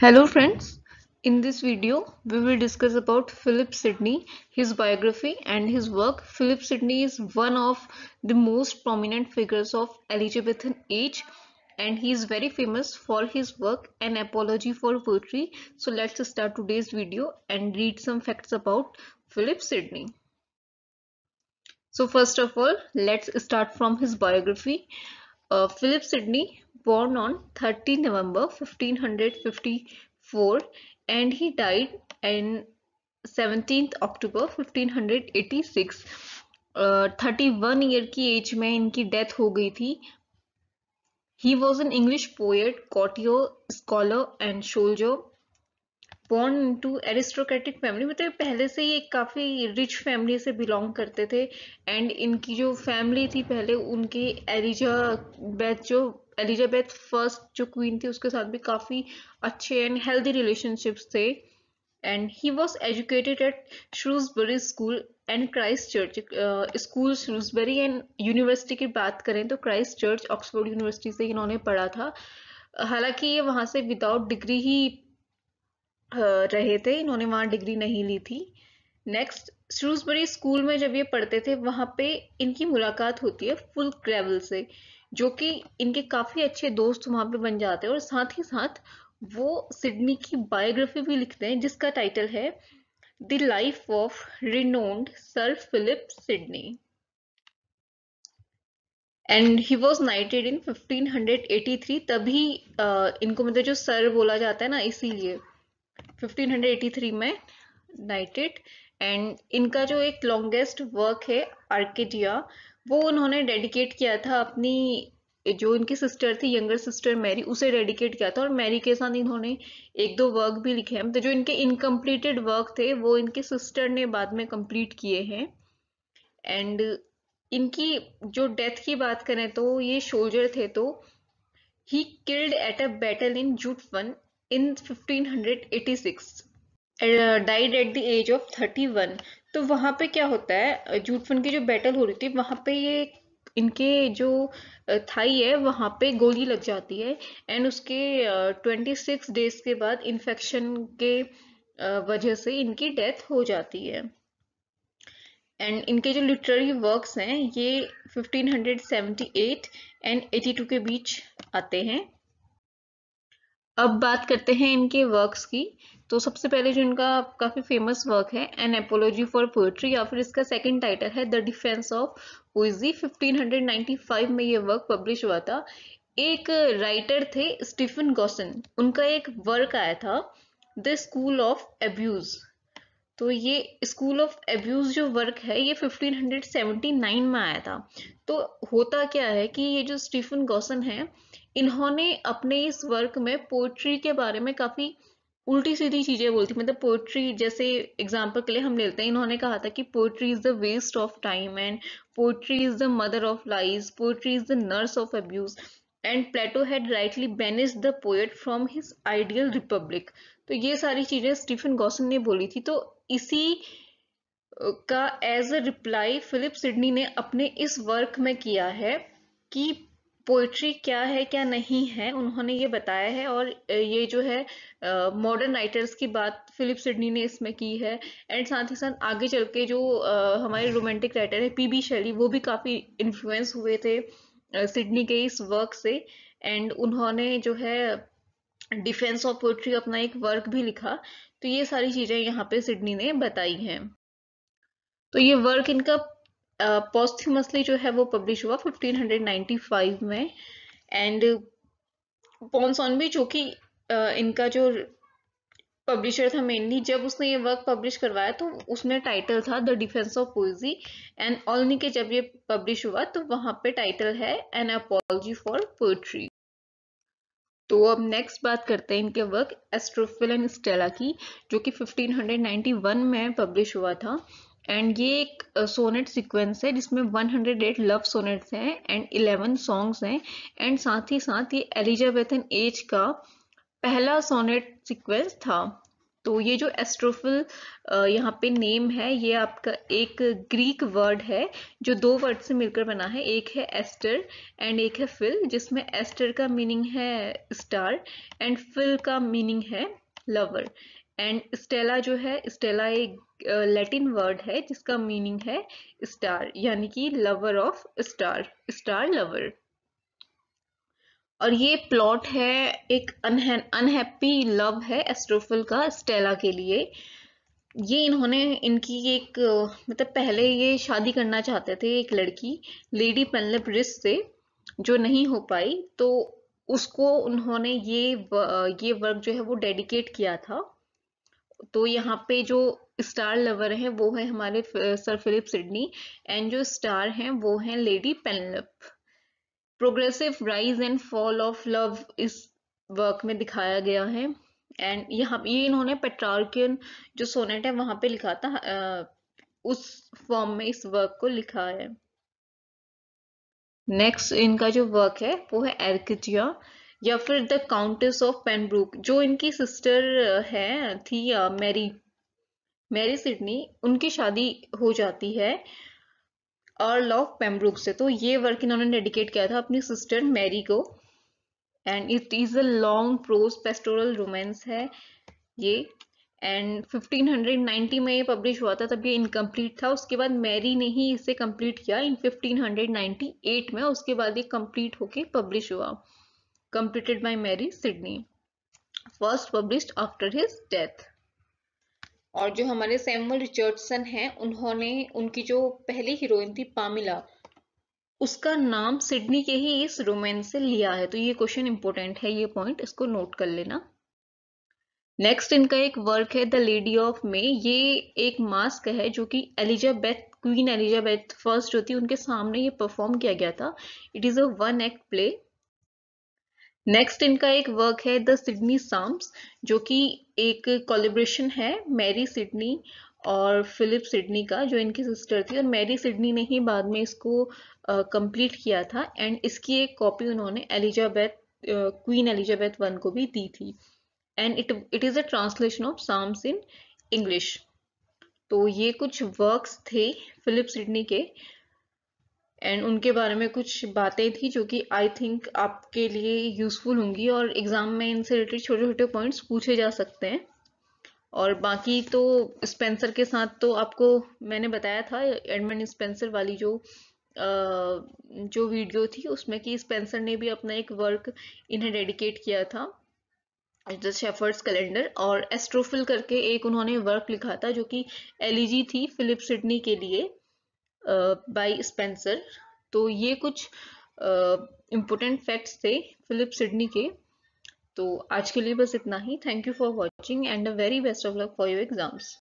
Hello friends, in this video we will discuss about Philip Sidney, his biography and his work. Philip Sidney is one of the most prominent figures of Elizabethan age and he is very famous for his work An Apology for Poetry. So let's start today's video and read some facts about Philip Sidney. So first of all, let's start from his biography. Uh, Philip Sidney born on 30 November 1554 and he died in 17th October 1586 thirty one year की age में इनकी death हो गई थी he was an English poet courtier scholar and soldier born to aristocratic family मतलब पहले से ही एक काफ़ी रिच फैमिली से बिलोंग करते थे एंड इनकी जो फैमिली थी पहले उनके एरिजा बेथ जो एलिजाबेथ फर्स्ट जो क्वीन थी उसके साथ भी काफ़ी अच्छे एंड हेल्दी रिलेशनशिप्स थे and he was educated at Shrewsbury school and Christ Church school Shrewsbury and university की बात करें तो क्राइस्ट चर्च ऑक्सफोर्ड यूनिवर्सिटी से इन्होंने पढ़ा था हालांकि ये वहाँ से विदाउट डिग्री ही uh, रहे थे इन्होंने वहाँ डिग्री नहीं ली थी नेक्स्ट श्रूजबरी स्कूल में जब ये पढ़ते थे वहाँ पे इनकी मुलाकात होती है फुल ग्रेवल से जो कि इनके काफ़ी अच्छे दोस्त वहां पे बन जाते हैं और साथ ही साथ वो सिडनी की बायोग्राफी भी लिखते हैं जिसका टाइटल है the life of renowned sir Philip Sidney and he was knighted in 1583 तभी uh, इनको मतलब जो सर बोला जाता है ना इसीलिए 1583 में नाइटेड एंड इनका जो एक लॉन्गेस्ट वर्क है आर्किडिया वो उन्होंने डेडिकेट किया था अपनी जो इनकी सिस्टर थी यंगर सिस्टर मैरी उसे डेडिकेट किया था और मैरी के साथ इन्होंने एक दो वर्क भी लिखे हैं तो जो इनके इनकम्प्लीटेड वर्क थे वो इनके सिस्टर ने बाद में कंप्लीट किए हैं एंड इनकी जो डेथ की बात करें तो ये सोल्जर थे तो he killed at a battle in Zutphen one in six died at the age of thirty one तो वहाँ पे क्या होता है जूट फन की जो बैटल हो रही थी वहाँ पे ये इनके जो थाई है वहाँ पे गोली लग जाती है एंड उसके ट्वेंटी सिक्स डेज के बाद इन्फेक्शन के वजह से इनकी डेथ हो जाती है एंड इनके जो लिटरेरी वर्क्स हैं ये 1578 एंड 82 के बीच आते हैं अब बात करते हैं इनके वर्क्स की तो सबसे पहले जो इनका काफ़ी फेमस वर्क है एन एपोलॉजी फॉर पोएट्री या फिर इसका सेकंड टाइटल है द डिफेंस ऑफ पोइजी 1595 में ये वर्क पब्लिश हुआ था एक राइटर थे स्टीफन गॉसन उनका एक वर्क आया था द स्कूल ऑफ एब्यूज तो ये स्कूल ऑफ एब्यूज जो वर्क है ये 1579 में आया था तो होता क्या है कि ये जो स्टीफन गॉसन है इन्होंने अपने इस वर्क में पोएट्री के बारे में काफ़ी उल्टी सीधी चीजें बोलती मतलब पोएट्री जैसे एग्जाम्पल के लिए हम लेते हैं इन्होंने कहा था कि poetry is the waste of time and poetry is the mother of lies poetry is the nurse of abuse and Plato had rightly banished the poet from his ideal republic तो ये सारी चीजें स्टीफन गौसन ने बोली थी तो इसी का as a reply Philip Sidney ने अपने इस वर्क में किया है कि पोइट्री क्या है क्या नहीं है उन्होंने ये बताया है और ये जो है मॉडर्न राइटर्स की बात फिलिप सिडनी ने इसमें की है एंड साथ ही साथ आगे चल के जो uh, हमारे रोमांटिक राइटर है पीबी शैली वो भी काफ़ी इन्फ्लुएंस हुए थे सिडनी uh, के इस वर्क से एंड उन्होंने जो है डिफेंस ऑफ पोइट्री अपना एक वर्क भी लिखा तो ये सारी चीज़ें यहाँ पे सिडनी ने बताई हैं तो ये वर्क इनका पोस्थ्यूमसली uh, जो है वो पब्लिश हुआ 1595 में एंड पॉन्सॉन भी जो कि uh, इनका जो पब्लिशर था मेनली जब उसने ये वर्क पब्लिश करवाया तो उसमें टाइटल था the defence of poesy and ऑलनी के जब ये पब्लिश हुआ तो वहाँ पे टाइटल है एन अपोलॉजी फॉर पोइट्री तो अब नेक्स्ट बात करते हैं इनके वर्क एस्ट्रोफिल एंड स्टेला की जो कि 1591 में पब्लिश हुआ था एंड ये एक सोनेट सीक्वेंस है जिसमें 108 लव सोनेट्स हैं एंड 11 सॉन्ग्स हैं एंड साथ ही साथ ये एलिजाबेथन एज का पहला सोनेट सीक्वेंस था तो ये जो एस्ट्रोफिल यहाँ पे नेम है ये आपका एक ग्रीक वर्ड है जो दो वर्ड से मिलकर बना है एक है एस्टर एंड एक है फिल जिसमें एस्टर का मीनिंग है स्टार एंड फिल का मीनिंग है लवर एंड स्टेला जो है स्टेला एक लैटिन uh, वर्ड है जिसका मीनिंग है स्टार यानी कि lover of star star lover और ये प्लॉट है एक अनहैप्पी लव है एस्ट्रोफिल का स्टेला के लिए ये इन्होंने इनकी एक मतलब पहले ये शादी करना चाहते थे एक लड़की लेडी रिस से जो नहीं हो पाई तो उसको उन्होंने ये ये वर्क जो है वो डेडिकेट किया था तो यहाँ पे जो स्टार लवर है वो है हमारे सर फिलिप सिडनी एंड जो स्टार हैं वो हैं lady Penelope progressive rise and fall of love इस वर्क में दिखाया गया है एंड यहाँ ये इन्होंने पेट्रार्कियन जो सोनेट है वहां पे लिखा था आ, उस फॉर्म में इस वर्क को लिखा है नेक्स्ट इनका जो वर्क है वो है एरकिटिया या फिर द काउंटेस ऑफ पेनब्रुक जो इनकी सिस्टर है थी मैरी मैरी सिडनी उनकी शादी हो जाती है अर्ल ऑफ पेम्ब्रुक से तो ये वर्क इन्होंने डेडिकेट किया था अपनी सिस्टर मैरी को and it is a long prose pastoral romance है ये एंड 1590 में ये पब्लिश हुआ था तब ये इनकम्प्लीट था उसके बाद मैरी ने ही इसे कंप्लीट किया इन 1598 में उसके बाद ये कंप्लीट होके पब्लिश हुआ completed by Mary Sidney, first published after his death. और जो हमारे सैमुअल रिचर्डसन हैं उन्होंने उनकी जो पहली हीरोइन थी पामिला उसका नाम सिडनी के ही इस रोमैन से लिया है तो ये क्वेश्चन इंपॉर्टेंट है ये पॉइंट इसको नोट कर लेना नेक्स्ट इनका एक वर्क है द लेडी ऑफ मे ये एक मास्क है जो कि एलिजाबेथ क्वीन एलिजाबेथ फर्स्ट जो थी उनके सामने ये परफॉर्म किया गया था it is a one act play next इनका एक वर्क है द सिडनी साम्स जो कि एक कॉलिब्रेशन है मैरी सिडनी और फिलिप सिडनी का जो इनकी सिस्टर थी और मैरी सिडनी ने ही बाद में इसको कंप्लीट uh, किया था एंड इसकी एक कॉपी उन्होंने एलिजाबैथ क्वीन एलिजाबैथ वन को भी दी थी and it it is a translation of psalms in English तो ये कुछ वर्क्स थे फिलिप सिडनी के एंड उनके बारे में कुछ बातें थी जो कि आई थिंक आपके लिए यूज़फुल होंगी और एग्ज़ाम में इनसे रिलेटेड छोटे छोटे पॉइंट्स पूछे जा सकते हैं और बाकी तो स्पेंसर के साथ तो आपको मैंने बताया था एडमंड स्पेंसर वाली जो जो वीडियो थी उसमें कि स्पेंसर ने भी अपना एक वर्क इन्हें डेडिकेट किया था द शेफर्ड्स कैलेंडर और एस्ट्रोफिल करके एक उन्होंने वर्क लिखा था जो कि एलिजी e थी फिलिप सिडनी के लिए बाय स्पेंसर तो ये कुछ इम्पोर्टेंट फैक्ट्स थे फिलिप सिडनी के तो आज के लिए बस इतना ही thank you for watching and a very best of luck for your exams